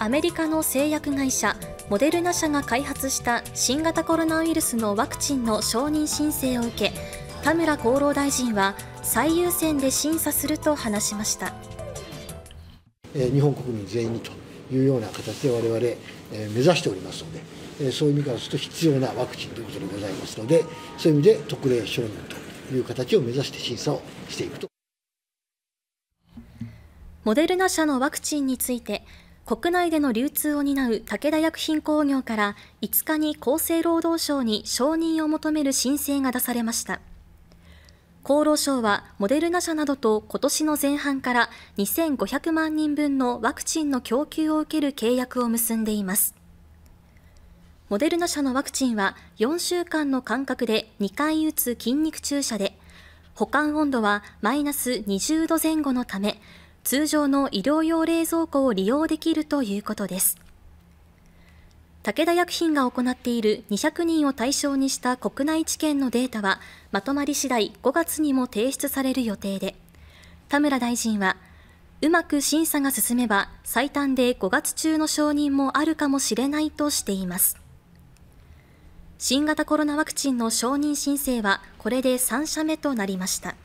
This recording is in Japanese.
アメリカの製薬会社、モデルナ社が開発した新型コロナウイルスのワクチンの承認申請を受け、田村厚労大臣は最優先で審査すると話しました。日本国民全員にというような形で我々目指しておりますので、そういう意味からすると必要なワクチンということでございますので、そういう意味で特例承認という形を目指して審査をしていくと。モデルナ社のワクチンについて国内での流通を担う武田薬品工業から5日に厚生労働省に承認を求める申請が出されました厚労省はモデルナ社などと今年の前半から2500万人分のワクチンの供給を受ける契約を結んでいますモデルナ社のワクチンは4週間の間隔で2回打つ筋肉注射で保管温度はマイナス20度前後のため通常の医療用冷蔵庫を利用できるということです武田薬品が行っている200人を対象にした国内治験のデータはまとまり次第5月にも提出される予定で田村大臣はうまく審査が進めば最短で5月中の承認もあるかもしれないとしています新型コロナワクチンの承認申請はこれで3社目となりました。